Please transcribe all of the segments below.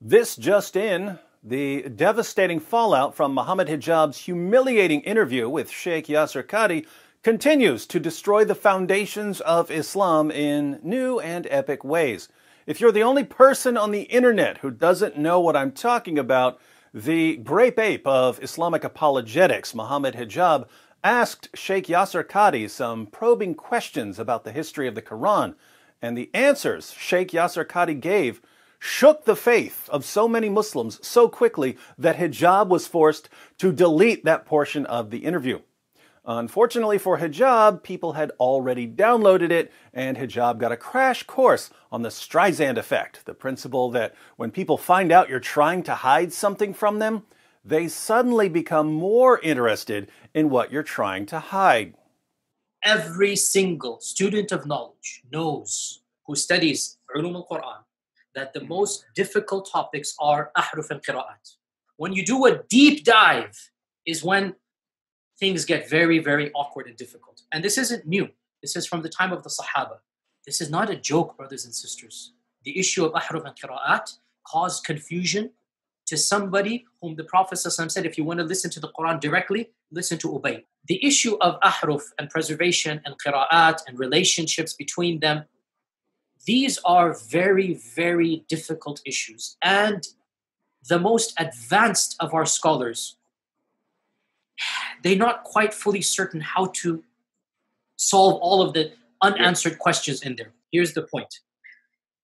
This just in, the devastating fallout from Mohammed Hijab's humiliating interview with Sheikh Yasser Qadi continues to destroy the foundations of Islam in new and epic ways. If you're the only person on the internet who doesn't know what I'm talking about, the grape ape of Islamic apologetics, Mohammed Hijab, asked Sheikh Yasser Qadi some probing questions about the history of the Quran, and the answers Sheikh Yasser Qadi gave shook the faith of so many Muslims so quickly that hijab was forced to delete that portion of the interview. Unfortunately for hijab, people had already downloaded it, and hijab got a crash course on the Streisand effect, the principle that when people find out you're trying to hide something from them, they suddenly become more interested in what you're trying to hide. Every single student of knowledge knows who studies ulum al-Quran that the most difficult topics are ahruf al qira'at. When you do a deep dive, is when things get very, very awkward and difficult. And this isn't new. This is from the time of the Sahaba. This is not a joke, brothers and sisters. The issue of ahruf and qira'at caused confusion to somebody whom the Prophet ﷺ said, if you want to listen to the Quran directly, listen to Ubay. The issue of ahruf and preservation and qira'at and relationships between them these are very, very difficult issues. And the most advanced of our scholars, they're not quite fully certain how to solve all of the unanswered questions in there. Here's the point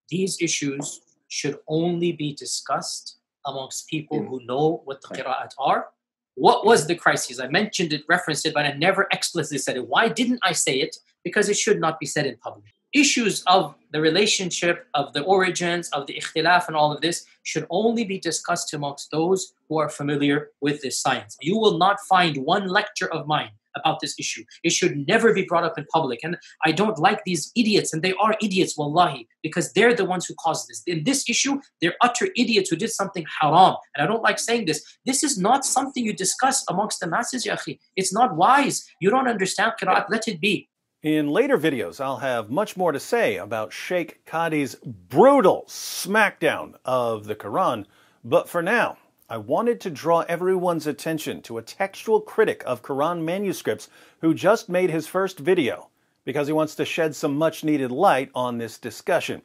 these issues should only be discussed amongst people mm. who know what the qira'at are. What was the crisis? I mentioned it, referenced it, but I never explicitly said it. Why didn't I say it? Because it should not be said in public issues of the relationship of the origins of the ikhtilaf and all of this should only be discussed amongst those who are familiar with this science. You will not find one lecture of mine about this issue. It should never be brought up in public. And I don't like these idiots, and they are idiots, wallahi, because they're the ones who caused this. In this issue, they're utter idiots who did something haram. And I don't like saying this. This is not something you discuss amongst the masses, Yahi. It's not wise. You don't understand Qira'at. Let it be. In later videos, I'll have much more to say about Sheikh Qadi's brutal smackdown of the Quran, but for now, I wanted to draw everyone's attention to a textual critic of Quran manuscripts who just made his first video because he wants to shed some much needed light on this discussion.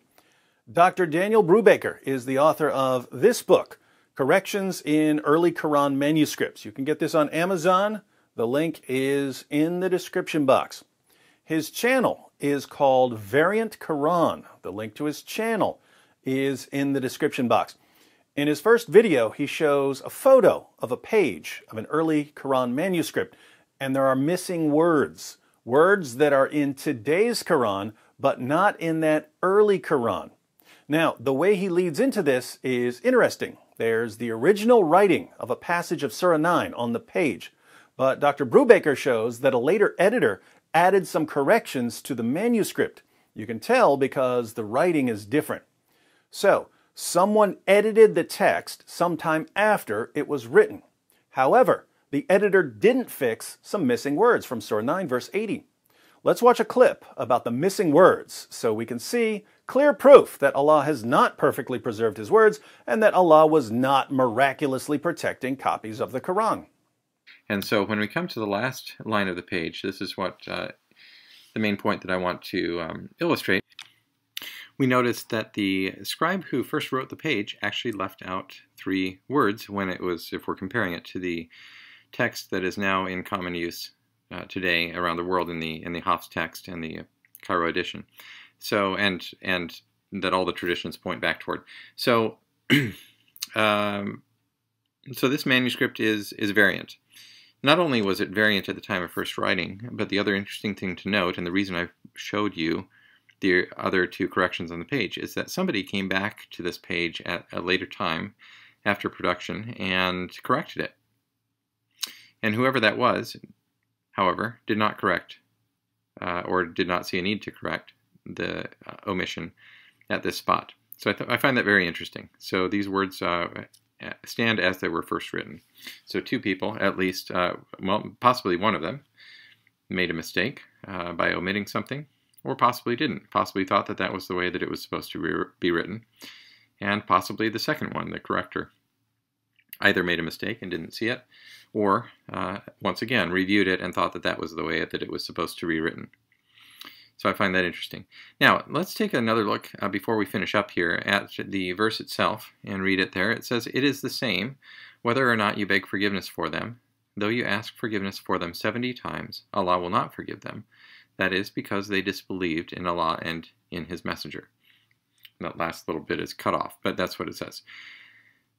Dr. Daniel Brubaker is the author of this book, Corrections in Early Quran Manuscripts. You can get this on Amazon. The link is in the description box. His channel is called Variant Quran. The link to his channel is in the description box. In his first video, he shows a photo of a page of an early Quran manuscript, and there are missing words, words that are in today's Quran, but not in that early Quran. Now, the way he leads into this is interesting. There's the original writing of a passage of Surah 9 on the page, but Dr. Brubaker shows that a later editor added some corrections to the manuscript. You can tell because the writing is different. So, someone edited the text sometime after it was written. However, the editor didn't fix some missing words from Surah 9, verse 80. Let's watch a clip about the missing words so we can see clear proof that Allah has not perfectly preserved His words and that Allah was not miraculously protecting copies of the Quran. And so when we come to the last line of the page, this is what uh, the main point that I want to um, illustrate. We notice that the scribe who first wrote the page actually left out three words when it was, if we're comparing it to the text that is now in common use uh, today around the world in the in the Hoff's text and the Cairo edition. So and and that all the traditions point back toward. So um, so this manuscript is is variant. Not only was it variant at the time of first writing, but the other interesting thing to note, and the reason I showed you the other two corrections on the page, is that somebody came back to this page at a later time after production and corrected it. And whoever that was, however, did not correct uh, or did not see a need to correct the uh, omission at this spot. So I, I, find that very interesting. So these words uh, uh, stand as they were first written. So two people, at least, uh, well, possibly one of them, made a mistake uh, by omitting something, or possibly didn't, possibly thought that that was the way that it was supposed to be written, and possibly the second one, the corrector, either made a mistake and didn't see it, or, uh, once again, reviewed it and thought that that was the way that it was supposed to be written. So I find that interesting. Now, let's take another look uh, before we finish up here at the verse itself and read it there. It says, It is the same whether or not you beg forgiveness for them. Though you ask forgiveness for them 70 times, Allah will not forgive them. That is because they disbelieved in Allah and in His Messenger. That last little bit is cut off, but that's what it says.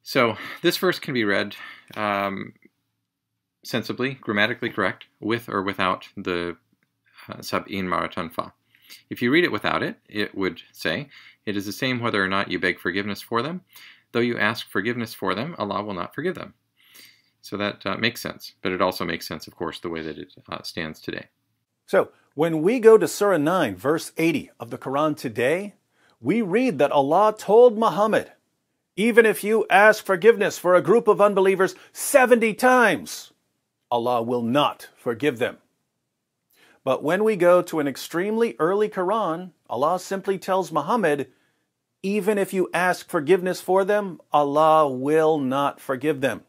So this verse can be read um, sensibly, grammatically correct, with or without the in maratan fa. If you read it without it, it would say, It is the same whether or not you beg forgiveness for them. Though you ask forgiveness for them, Allah will not forgive them. So that uh, makes sense. But it also makes sense, of course, the way that it uh, stands today. So when we go to Surah 9, verse 80 of the Quran today, we read that Allah told Muhammad, even if you ask forgiveness for a group of unbelievers 70 times, Allah will not forgive them. But when we go to an extremely early Quran, Allah simply tells Muhammad, even if you ask forgiveness for them, Allah will not forgive them.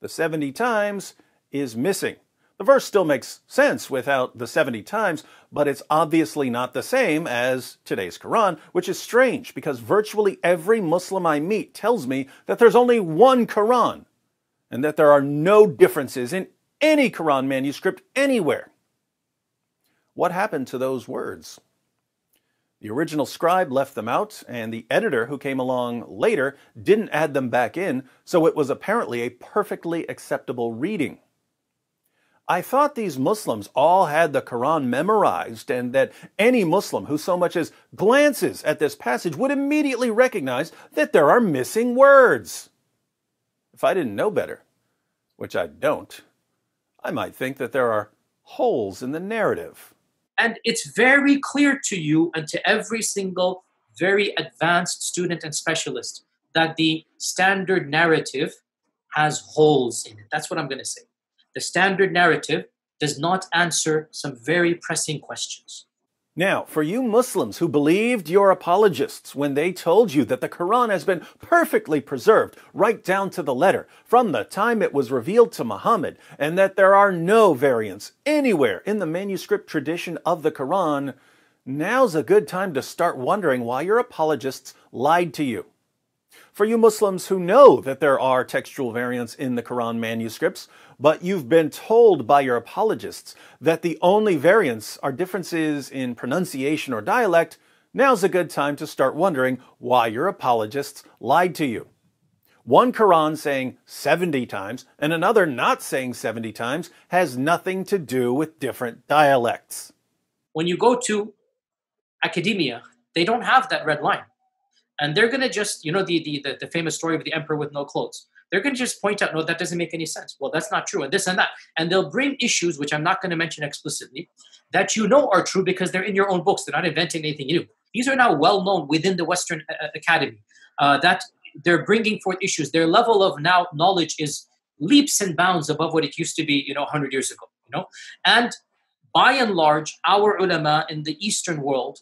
The 70 times is missing. The verse still makes sense without the 70 times, but it's obviously not the same as today's Quran, which is strange because virtually every Muslim I meet tells me that there's only one Quran and that there are no differences in any Quran manuscript anywhere. What happened to those words? The original scribe left them out, and the editor who came along later didn't add them back in, so it was apparently a perfectly acceptable reading. I thought these Muslims all had the Quran memorized and that any Muslim who so much as glances at this passage would immediately recognize that there are missing words. If I didn't know better, which I don't, I might think that there are holes in the narrative. And it's very clear to you and to every single very advanced student and specialist that the standard narrative has holes in it. That's what I'm going to say. The standard narrative does not answer some very pressing questions. Now, for you Muslims who believed your apologists when they told you that the Quran has been perfectly preserved, right down to the letter, from the time it was revealed to Muhammad, and that there are no variants anywhere in the manuscript tradition of the Quran, now's a good time to start wondering why your apologists lied to you. For you Muslims who know that there are textual variants in the Quran manuscripts, but you've been told by your apologists that the only variants are differences in pronunciation or dialect, now's a good time to start wondering why your apologists lied to you. One Quran saying 70 times and another not saying 70 times has nothing to do with different dialects. When you go to academia, they don't have that red line and they're going to just you know the, the, the the famous story of the emperor with no clothes they're going to just point out no that doesn't make any sense well that's not true and this and that and they'll bring issues which i'm not going to mention explicitly that you know are true because they're in your own books they're not inventing anything new these are now well known within the western uh, uh academy uh, that they're bringing forth issues their level of now knowledge is leaps and bounds above what it used to be you know 100 years ago you know and by and large our ulama in the eastern world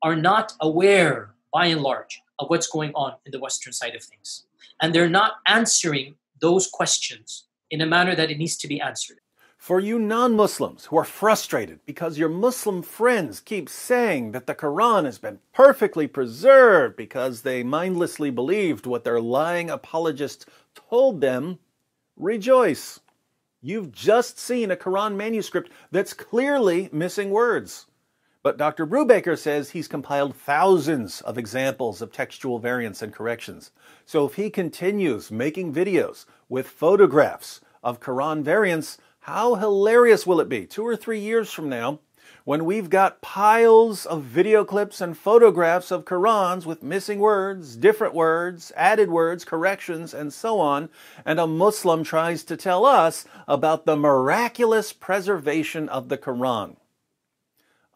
are not aware by and large, of what's going on in the Western side of things. And they're not answering those questions in a manner that it needs to be answered. For you non Muslims who are frustrated because your Muslim friends keep saying that the Quran has been perfectly preserved because they mindlessly believed what their lying apologists told them, rejoice. You've just seen a Quran manuscript that's clearly missing words. But Dr. Brubaker says he's compiled thousands of examples of textual variants and corrections. So if he continues making videos with photographs of Quran variants, how hilarious will it be two or three years from now when we've got piles of video clips and photographs of Qurans with missing words, different words, added words, corrections, and so on, and a Muslim tries to tell us about the miraculous preservation of the Quran?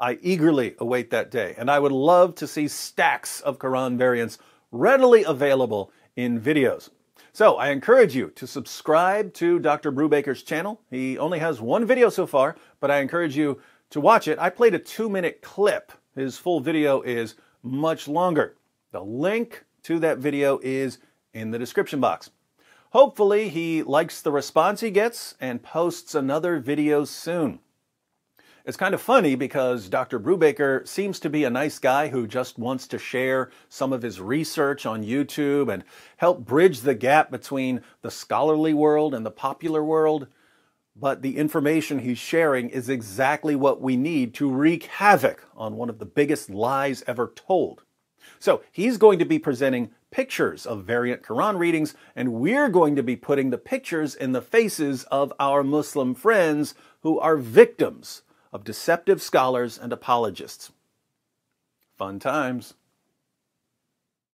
I eagerly await that day, and I would love to see stacks of Quran variants readily available in videos. So I encourage you to subscribe to Dr. Brubaker's channel. He only has one video so far, but I encourage you to watch it. I played a two minute clip. His full video is much longer. The link to that video is in the description box. Hopefully he likes the response he gets and posts another video soon. It's kind of funny because Dr. Brubaker seems to be a nice guy who just wants to share some of his research on YouTube and help bridge the gap between the scholarly world and the popular world. But the information he's sharing is exactly what we need to wreak havoc on one of the biggest lies ever told. So he's going to be presenting pictures of variant Quran readings, and we're going to be putting the pictures in the faces of our Muslim friends who are victims of deceptive scholars and apologists. Fun times.